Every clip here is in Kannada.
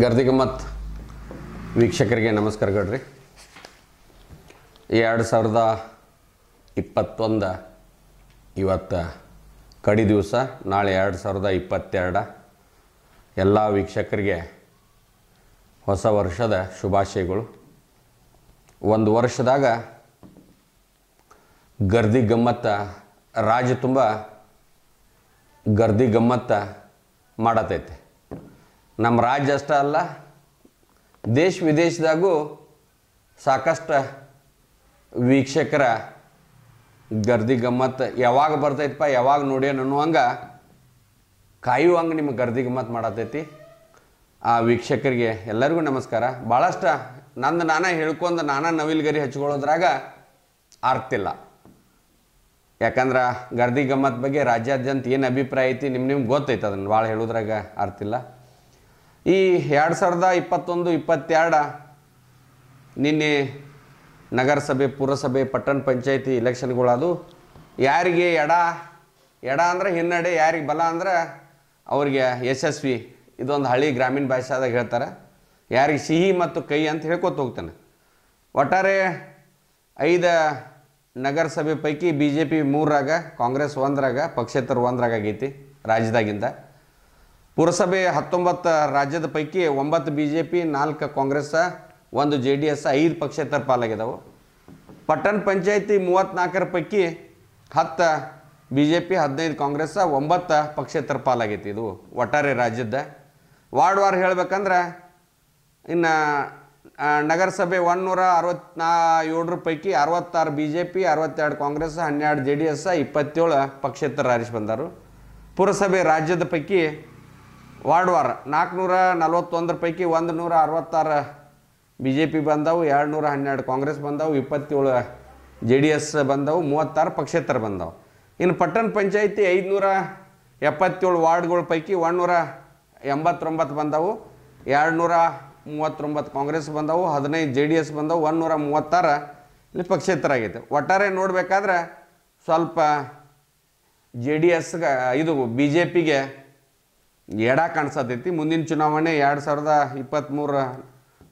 ಗರ್ದಿ ಗಮ್ಮತ್ ವೀಕ್ಷಕರಿಗೆ ನಮಸ್ಕಾರಗಳ್ರಿ ಎರಡು ಸಾವಿರದ ಇಪ್ಪತ್ತೊಂದು ಇವತ್ತು ಕಡಿ ದಿವಸ ನಾಳೆ ಎರಡು ಸಾವಿರದ ಇಪ್ಪತ್ತೆರಡ ಎಲ್ಲ ವೀಕ್ಷಕರಿಗೆ ಹೊಸ ವರ್ಷದ ಶುಭಾಶಯಗಳು ಒಂದು ವರ್ಷದಾಗ ಗರ್ದಿ ಗಮ್ಮತ್ತ ರಾಜ ತುಂಬ ಗರ್ದಿ ಗಮ್ಮತ್ತ ಮಾಡತೈತೆ ನಮ್ಮ ರಾಜ್ಯ ಅಷ್ಟೇ ಅಲ್ಲ ದೇಶ ವಿದೇಶದಾಗೂ ಸಾಕಷ್ಟು ವೀಕ್ಷಕರ ಗರ್ದಿ ಗಮ್ಮತ್ ಯಾವಾಗ ಬರ್ತೈತಪ್ಪ ಯಾವಾಗ ನೋಡಿ ಅನ್ನುವಂಗೆ ಕಾಯುವಂಗೆ ನಿಮ್ಗೆ ಗರ್ದಿ ಗಮ್ಮತ್ ಮಾಡತೈತಿ ಆ ವೀಕ್ಷಕರಿಗೆ ಎಲ್ಲರಿಗೂ ನಮಸ್ಕಾರ ಭಾಳಷ್ಟು ನಂದು ನಾನೇ ಹೇಳ್ಕೊಂಡು ನಾನಾ ನವಿಲ್ಗರಿ ಹಚ್ಕೊಳ್ಳೋದ್ರಾಗ ಆರ್ತಿಲ್ಲ ಯಾಕಂದ್ರೆ ಗರ್ದಿ ಗಮ್ಮತ್ ಬಗ್ಗೆ ರಾಜ್ಯಾದ್ಯಂತ ಏನು ಅಭಿಪ್ರಾಯ ಐತಿ ನಿಮ್ಮ ನಿಮ್ಗೆ ಗೊತ್ತೈತೆ ಅದನ್ನು ಭಾಳ ಹೇಳೋದ್ರಾಗ ಆರ್ತಿಲ್ಲ ಈ ಎರಡು ಸಾವಿರದ ಇಪ್ಪತ್ತೊಂದು ಇಪ್ಪತ್ತೆರಡ ನಿನ್ನೆ ನಗರಸಭೆ ಪುರಸಭೆ ಪಟ್ಟಣ ಪಂಚಾಯತಿ ಇಲೆಕ್ಷನ್ಗಳದು ಯಾರಿಗೆ ಎಡ ಎಡ ಅಂದರೆ ಹಿನ್ನಡೆ ಯಾರಿಗೆ ಬಲ ಅಂದರೆ ಅವ್ರಿಗೆ ಯಶಸ್ವಿ ಇದೊಂದು ಹಳ್ಳಿ ಗ್ರಾಮೀಣ ಭಾಷೆದಾಗ ಹೇಳ್ತಾರೆ ಯಾರಿಗೆ ಸಿಹಿ ಮತ್ತು ಕೈ ಅಂತ ಹೇಳ್ಕೊತ ಹೋಗ್ತಾನೆ ಒಟ್ಟಾರೆ ಐದು ನಗರಸಭೆ ಪೈಕಿ ಬಿ ಜೆ ಪಿ ಮೂರಾಗ ಕಾಂಗ್ರೆಸ್ ಒಂದರಾಗ ಪಕ್ಷೇತರ ಒಂದರಾಗ ಆಗೈತಿ ರಾಜ್ಯದಾಗಿಂದ ಪುರಸಭೆ ಹತ್ತೊಂಬತ್ತು ರಾಜ್ಯದ ಪೈಕಿ ಒಂಬತ್ತು ಬಿ ಜೆ ಪಿ ನಾಲ್ಕು ಕಾಂಗ್ರೆಸ್ ಒಂದು ಜೆ ಡಿ ಎಸ್ ಐದು ಪಕ್ಷೇತರ ಪಾಲಾಗಿದ್ದಾವೆ ಪಟ್ಟಣ ಪಂಚಾಯತಿ ಮೂವತ್ತ್ನಾಲ್ಕರ ಪೈಕಿ ಹತ್ತು ಬಿ ಜೆ ಪಿ ಹದಿನೈದು ಕಾಂಗ್ರೆಸ್ಸ ಒಂಬತ್ತು ಪಕ್ಷೇತರ ಪಾಲಾಗೈತಿ ಇದು ಒಟ್ಟಾರೆ ರಾಜ್ಯದ ವಾರ್ಡ್ ವಾರ್ ಹೇಳಬೇಕಂದ್ರೆ ಇನ್ನು ನಗರಸಭೆ ಒನ್ನೂರ ಅರವತ್ತ್ನಾ ಏಳರ ಪೈಕಿ ಅರವತ್ತಾರು ಬಿ ಜೆ ಪಿ ಅರವತ್ತೆರಡು ಕಾಂಗ್ರೆಸ್ ಹನ್ನೆರಡು ಜೆ ಡಿ ಎಸ್ ಇಪ್ಪತ್ತೇಳು ಪಕ್ಷೇತರ ಹಾರಿಸಿ ಬಂದರು ಪುರಸಭೆ ರಾಜ್ಯದ ಪೈಕಿ ವಾರ್ಡ್ ವಾರ್ ನಾಲ್ಕುನೂರ ನಲ್ವತ್ತೊಂದರ ಪೈಕಿ ಒಂದು ನೂರ ಅರವತ್ತಾರು ಬಿ ಜೆ ಪಿ ಬಂದವು ಎರಡು ನೂರ ಹನ್ನೆರಡು ಕಾಂಗ್ರೆಸ್ ಬಂದವು ಇಪ್ಪತ್ತೇಳು ಜೆ ಡಿ ಎಸ್ ಬಂದವು ಮೂವತ್ತಾರು ಪಕ್ಷೇತರ ಬಂದವು ಇನ್ನು ಪಟ್ಟಣ ಪಂಚಾಯಿತಿ ಐದುನೂರ ಎಪ್ಪತ್ತೇಳು ವಾರ್ಡ್ಗಳ ಪೈಕಿ ಒಂದುನೂರ ಎಂಬತ್ತೊಂಬತ್ತು ಬಂದವು ಎರಡು ನೂರ ಮೂವತ್ತೊಂಬತ್ತು ಕಾಂಗ್ರೆಸ್ ಬಂದವು ಹದಿನೈದು ಜೆ ಡಿ ಎಸ್ ಬಂದವು ಒಂದು ನೂರ ಮೂವತ್ತಾರು ಇಲ್ಲಿ ಪಕ್ಷೇತರ ಆಗೈತೆ ಒಟ್ಟಾರೆ ನೋಡಬೇಕಾದ್ರೆ ಸ್ವಲ್ಪ ಜೆ ಡಿ ಎಸ್ಗೆ ಇದು ಬಿ ಜೆ ಪಿಗೆ ಎಡ ಕಾಣಿಸತೈತಿ ಮುಂದಿನ ಚುನಾವಣೆ ಎರಡು ಸಾವಿರದ ಇಪ್ಪತ್ತ್ಮೂರ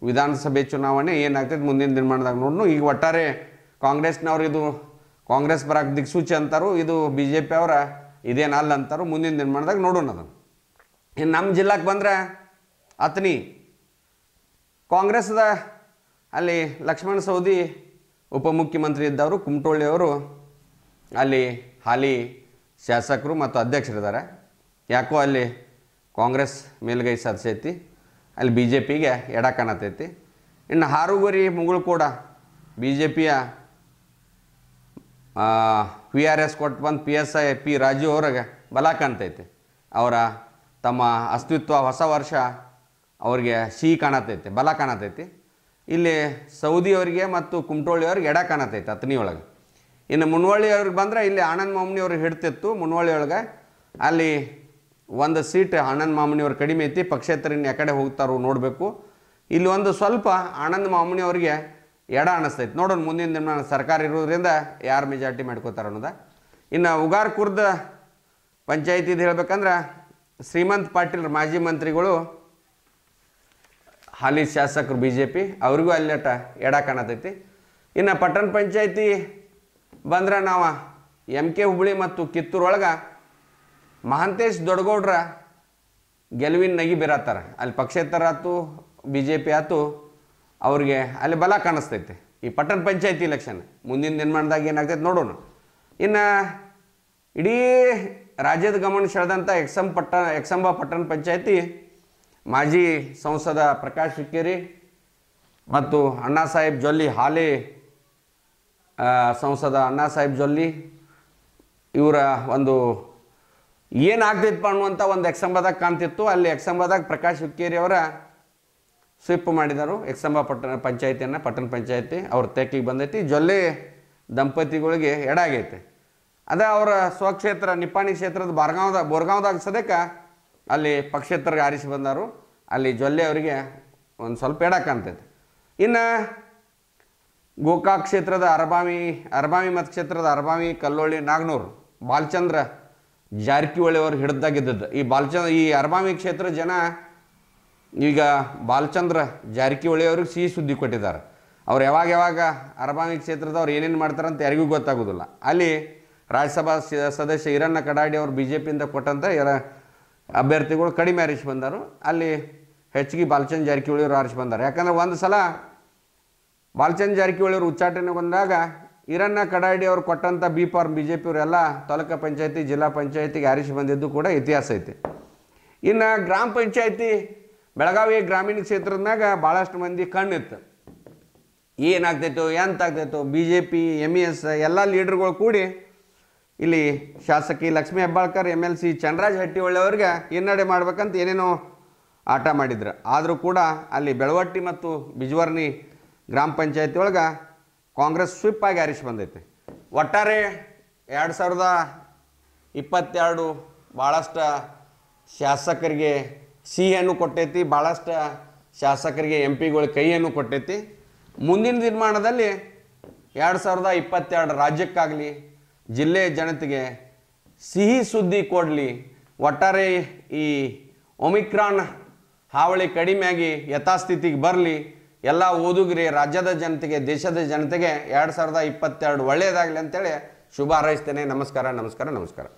ವಿಧಾನಸಭೆ ಚುನಾವಣೆ ಏನಾಗ್ತೈತಿ ಮುಂದಿನ ದಿನಮಾನದಾಗ ನೋಡ್ನು ಈಗ ಒಟ್ಟಾರೆ ಕಾಂಗ್ರೆಸ್ನವ್ರು ಇದು ಕಾಂಗ್ರೆಸ್ ಬರಕ್ಕೆ ದಿಕ್ಸೂಚಿ ಅಂತಾರು ಇದು ಬಿ ಜೆ ಪಿ ಅವರ ಇದೇನಲ್ಲ ಅಂತಾರು ಮುಂದಿನ ದಿನಮಾನದಾಗ ನೋಡೋಣ ಅದನ್ನು ಇನ್ನು ನಮ್ಮ ಜಿಲ್ಲಾಕ್ಕೆ ಬಂದರೆ ಅತ್ನಿ ಕಾಂಗ್ರೆಸ್ದ ಅಲ್ಲಿ ಲಕ್ಷ್ಮಣ ಸೌದಿ ಉಪಮುಖ್ಯಮಂತ್ರಿ ಇದ್ದವರು ಕುಮಟೋಳಿಯವರು ಅಲ್ಲಿ ಹಾಲಿ ಶಾಸಕರು ಮತ್ತು ಅಧ್ಯಕ್ಷರಿದ್ದಾರೆ ಯಾಕೋ ಅಲ್ಲಿ ಕಾಂಗ್ರೆಸ್ ಮೇಲ್ಗೈ ಸಾಧಿಸೈತಿ ಅಲ್ಲಿ ಬಿ ಜೆ ಪಿಗೆ ಎಡ ಕಾಣತೈತಿ ಇನ್ನು ಹಾರುಗರಿ ಮುಗಳು ಕೂಡ ಬಿ ಜೆ ಪಿಯ ವಿ ಆರ್ ಎಸ್ ಕೊಟ್ಟು ಬಂದು P S I P Raju ಅವ್ರಿಗೆ ಬಲ ಕಾಣ್ತೈತಿ ಅವರ ತಮ್ಮ ಅಸ್ತಿತ್ವ ಹೊಸ ವರ್ಷ ಅವ್ರಿಗೆ ಸಿಹಿ ಕಾಣತೈತಿ ಬಲ ಕಾಣತೈತಿ ಇಲ್ಲಿ ಸೌದಿಯವರಿಗೆ ಮತ್ತು ಕುಮಟೋಳಿಯವ್ರಿಗೆ ಎಡ ಕಾಣತೈತಿ ಅತ್ನಿಯೊಳಗೆ ಇನ್ನು ಮುನ್ವಳ್ಳಿಯವ್ರಿಗೆ ಬಂದರೆ ಇಲ್ಲಿ ಆನಂದ್ ಮೊಮ್ಮನಿಯವ್ರಿಗೆ ಹಿಡ್ತಿತ್ತು ಮುನ್ವಳ್ಳಿಯೊಳಗೆ ಅಲ್ಲಿ ಒಂದು ಸೀಟ್ ಆನಂದ್ ಮಾಮನಿಯವ್ರು ಕಡಿಮೆ ಐತಿ ಪಕ್ಷೇತರ ಯಾಕಡೆ ಹೋಗ್ತಾರೋ ನೋಡಬೇಕು ಇಲ್ಲಿ ಒಂದು ಸ್ವಲ್ಪ ಆನಂದ್ ಮಾಮನಿಯವರಿಗೆ ಎಡ ಅನ್ನಿಸ್ತೈತಿ ನೋಡೋಣ ಮುಂದಿನ ದಿನ ಸರ್ಕಾರ ಇರೋದ್ರಿಂದ ಯಾರು ಮೆಜಾರಿಟಿ ಮಾಡ್ಕೋತಾರೆ ಅನ್ನೋದ ಇನ್ನು ಉಗಾರ್ ಕುರ್ದ ಪಂಚಾಯತಿ ಹೇಳ್ಬೇಕಂದ್ರೆ ಶ್ರೀಮಂತ್ ಪಾಟೀಲ್ ಮಾಜಿ ಮಂತ್ರಿಗಳು ಹಾಲಿ ಶಾಸಕರು ಬಿ ಜೆ ಪಿ ಅವ್ರಿಗೂ ಅಲ್ಲಿಟ ಎಡ ಕಾಣತೈತಿ ಇನ್ನು ಪಟ್ಟಣ ಪಂಚಾಯತಿ ಬಂದ್ರೆ ನಾವು ಎಮ್ ಕೆ ಹುಬ್ಳಿ ಮತ್ತು ಕಿತ್ತೂರೊಳಗೆ ಮಹಾಂತೇಶ್ ದೊಡ್ಡಗೌಡ್ರ ಗೆಲುವಿನ ನಗಿ ಬೇರತ್ತಾರ ಅಲ್ಲಿ ಪಕ್ಷೇತರ ಆಯ್ತು ಬಿ ಜೆ ಪಿ ಆಯ್ತು ಅವ್ರಿಗೆ ಅಲ್ಲಿ ಬಲ ಕಾಣಿಸ್ತೈತೆ ಈ ಪಟ್ಟಣ ಪಂಚಾಯತಿ ಇಲೆಕ್ಷನ್ ಮುಂದಿನ ನಿರ್ಮಾಣದಾಗ ಏನಾಗ್ತೈತೆ ನೋಡೋಣ ಇನ್ನು ಇಡೀ ರಾಜ್ಯದ ಗಮನ ಸೆಳೆದಂಥ ಎಕ್ಸಂ ಪಟ್ಟ ಎಕ್ಸಂಬ ಪಟ್ಟಣ ಪಂಚಾಯತಿ ಮಾಜಿ ಸಂಸದ ಪ್ರಕಾಶ್ ಹುಕ್ಕೇರಿ ಮತ್ತು ಅಣ್ಣಾ ಸಾಹೇಬ್ ಜೊಲ್ಲಿ ಹಾಲಿ ಸಂಸದ ಅಣ್ಣಾ ಸಾಹೇಬ್ ಜೊಲ್ಲಿ ಇವರ ಒಂದು ಏನಾಗ್ತಿತ್ತು ಅನ್ನುವಂಥ ಒಂದು ಎಕ್ಸಂಬದಾಗ ಕಾಣ್ತಿತ್ತು ಅಲ್ಲಿ ಎಕ್ಸಂಬದಾಗ ಪ್ರಕಾಶ್ ಅವರ ಸ್ವಿಪ್ ಮಾಡಿದರು ಎಕ್ಸಂಬ ಪಟ್ಟಣ ಪಂಚಾಯತಿಯನ್ನು ಪಟ್ಟಣ ಪಂಚಾಯತಿ ಅವ್ರ ತೆಕ್ಕಿಗೆ ಬಂದೈತಿ ಜೊಲ್ಲೆ ದಂಪತಿಗಳಿಗೆ ಎಡಾಗೈತೆ ಅದೇ ಅವರ ಸ್ವಕ್ಷೇತ್ರ ನಿಪ್ಪಾಣಿ ಕ್ಷೇತ್ರದ ಬಾರ್ಗಾವ್ದ ಬೋರ್ಗಾಂವ್ದಾಗ ಸದ್ಯಕ್ಕೆ ಅಲ್ಲಿ ಪಕ್ಷೇತ್ರಗೆ ಆರಿಸಿ ಬಂದರು ಅಲ್ಲಿ ಜೊಲ್ಲೆ ಅವರಿಗೆ ಒಂದು ಸ್ವಲ್ಪ ಎಡ ಕಾಣ್ತೈತೆ ಇನ್ನು ಗೋಕಾಕ್ ಕ್ಷೇತ್ರದ ಅರಬಾಮಿ ಅರಬಾಮಿ ಕ್ಷೇತ್ರದ ಅರಬಾಮಿ ಕಲ್ಲೋಳಿ ನಾಗನೂರು ಬಾಲಚಂದ್ರ ಜಾರಕಿಹೊಳಿ ಅವರು ಹಿಡ್ದಾಗಿದ್ದದ್ದು ಈ ಬಾಲಚಂದ್ರ ಈ ಅರಮಾಮಿ ಕ್ಷೇತ್ರ ಜನ ಈಗ ಬಾಲಚಂದ್ರ ಜಾರಕಿಹೊಳಿ ಅವ್ರಿಗೆ ಸಿಹಿ ಸುದ್ದಿ ಕೊಟ್ಟಿದ್ದಾರೆ ಅವ್ರು ಯಾವಾಗ ಯಾವಾಗ ಅರಮಾಮಿ ಕ್ಷೇತ್ರದವ್ರು ಏನೇನು ಮಾಡ್ತಾರಂತ ಯಾರಿಗೂ ಗೊತ್ತಾಗೋದಿಲ್ಲ ಅಲ್ಲಿ ರಾಜ್ಯಸಭಾ ಸದಸ್ಯ ಹಿರಣ್ಣ ಕಡಾಡಿ ಅವರು ಬಿ ಜೆ ಪಿಯಿಂದ ಕೊಟ್ಟಂಥ ಎರ ಅಭ್ಯರ್ಥಿಗಳು ಕಡಿಮೆ ಆರಿಸಿ ಬಂದರು ಅಲ್ಲಿ ಹೆಚ್ಚಿಗೆ ಬಾಲಚಂದ್ರ ಜಾರಕಿಹೊಳಿ ಅವರು ಆರಿಸಿ ಬಂದರು ಯಾಕಂದರೆ ಒಂದು ಸಲ ಬಾಲಚಂದ್ರ ಜಾರಕಿಹೊಳಿ ಅವರು ಬಂದಾಗ ಈರಣ್ಣ ಕಡಾಡಿ ಅವ್ರು ಕೊಟ್ಟಂಥ ಬಿ ಫಾರ್ಮ್ ಬಿ ಜೆ ಅವರೆಲ್ಲ ತಾಲೂಕು ಪಂಚಾಯತಿ ಜಿಲ್ಲಾ ಪಂಚಾಯತಿಗೆ ಆರಿಸಿ ಬಂದಿದ್ದು ಕೂಡ ಇತಿಹಾಸ ಐತಿ ಇನ್ನು ಗ್ರಾಮ ಪಂಚಾಯತಿ ಬೆಳಗಾವಿ ಗ್ರಾಮೀಣ ಕ್ಷೇತ್ರದಾಗ ಭಾಳಷ್ಟು ಮಂದಿ ಕಣ್ಣಿತ್ತು ಏನಾಗ್ತೈತೋ ಎಂತಾಗ್ತೈತೋ B J P M E S ಎಲ್ಲ ಲೀಡರ್ಗಳು ಕೂಡಿ ಇಲ್ಲಿ ಶಾಸಕಿ Lakshmi Hebbalkar M L C Chandraj ಒಳ್ಳೆಯವ್ರಿಗೆ ಹಿನ್ನಡೆ ಮಾಡ್ಬೇಕಂತ ಏನೇನೋ ಆಟ ಮಾಡಿದ್ರು ಆದರೂ ಕೂಡ ಅಲ್ಲಿ ಬೆಳವಟ್ಟಿ ಮತ್ತು ಬಿಜ್ವರ್ನಿ ಗ್ರಾಮ ಪಂಚಾಯತಿ ಒಳಗೆ ಕಾಂಗ್ರೆಸ್ ಸ್ವಿಪ್ ಆಗಿ ಹರಿಸಿ ಬಂದೈತೆ ಒಟ್ಟಾರೆ ಎರಡು ಸಾವಿರದ ಇಪ್ಪತ್ತೆರಡು ಭಾಳಷ್ಟು ಶಾಸಕರಿಗೆ ಸಿಹಿಯನ್ನು ಕೊಟ್ಟೈತಿ ಭಾಳಷ್ಟು ಶಾಸಕರಿಗೆ ಎಂ ಪಿಗಳು ಕೈಯನ್ನು ಕೊಟ್ಟೈತಿ ಮುಂದಿನ ನಿರ್ಮಾಣದಲ್ಲಿ ಎರಡು ಸಾವಿರದ ಇಪ್ಪತ್ತೆರಡು ರಾಜ್ಯಕ್ಕಾಗಲಿ ಜಿಲ್ಲೆಯ ಜನತೆಗೆ ಸಿಹಿ ಸುದ್ದಿ ಕೊಡಲಿ ಒಟ್ಟಾರೆ ಈ ಒಮಿಕ್ರಾನ್ ಹಾವಳಿ ಕಡಿಮೆಯಾಗಿ ಯಥಾಸ್ಥಿತಿಗೆ ಬರಲಿ ಎಲ್ಲ ಓದುಗಿರಿ ರಾಜ್ಯದ ಜನತೆಗೆ ದೇಶದ ಜನತೆಗೆ ಎರಡು ಸಾವಿರದ ಇಪ್ಪತ್ತೆರಡು ಒಳ್ಳೆಯದಾಗಲಿ ಅಂತೇಳಿ ಶುಭ ಹಾರೈಸ್ತೇನೆ ನಮಸ್ಕಾರ ನಮಸ್ಕಾರ ನಮಸ್ಕಾರ